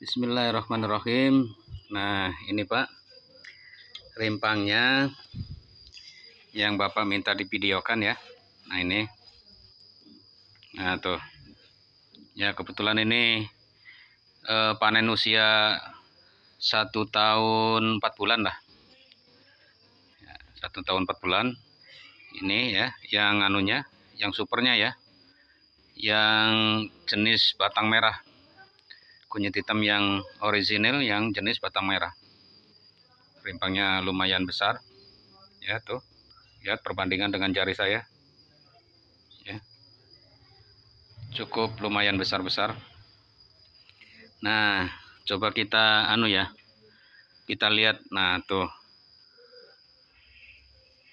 Bismillahirrahmanirrahim nah ini pak rimpangnya yang bapak minta divideokan ya nah ini nah tuh ya kebetulan ini eh, panen usia satu tahun empat bulan lah ya, satu tahun empat bulan ini ya yang anunya yang supernya ya yang jenis batang merah kunyit hitam yang orisinil yang jenis batang merah rimpangnya lumayan besar ya tuh lihat perbandingan dengan jari saya ya cukup lumayan besar-besar nah coba kita anu ya kita lihat nah tuh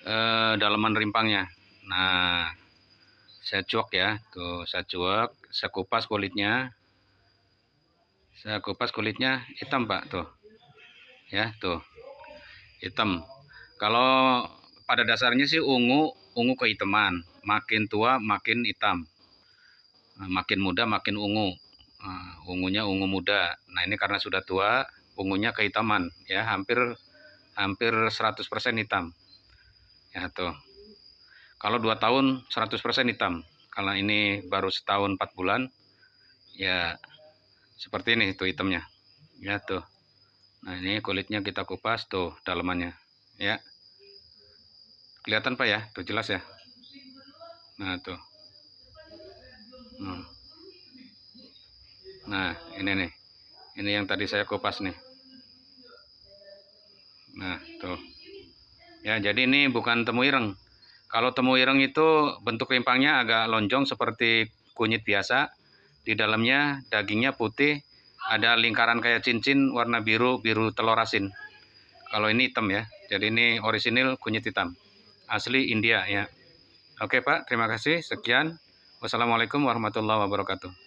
e, dalaman rimpangnya nah saya cuak ya tuh saya cuak saya kupas kulitnya saya kupas kulitnya hitam pak tuh ya tuh hitam kalau pada dasarnya sih ungu ungu kehitaman makin tua makin hitam nah, makin muda makin ungu uh, ungunya ungu muda nah ini karena sudah tua ungunya kehitaman ya hampir hampir 100% hitam ya tuh kalau dua tahun 100% hitam kalau ini baru setahun 4 bulan ya seperti ini itu itemnya, ya tuh nah ini kulitnya kita kupas tuh dalamannya ya kelihatan pak ya tuh jelas ya nah tuh hmm. nah ini nih ini yang tadi saya kupas nih nah tuh ya jadi ini bukan temu ireng kalau temu ireng itu bentuk rimpangnya agak lonjong seperti kunyit biasa di dalamnya dagingnya putih, ada lingkaran kayak cincin warna biru, biru telur asin. Kalau ini hitam ya, jadi ini orisinil kunyit hitam. Asli India ya. Oke Pak, terima kasih. Sekian. Wassalamualaikum warahmatullahi wabarakatuh.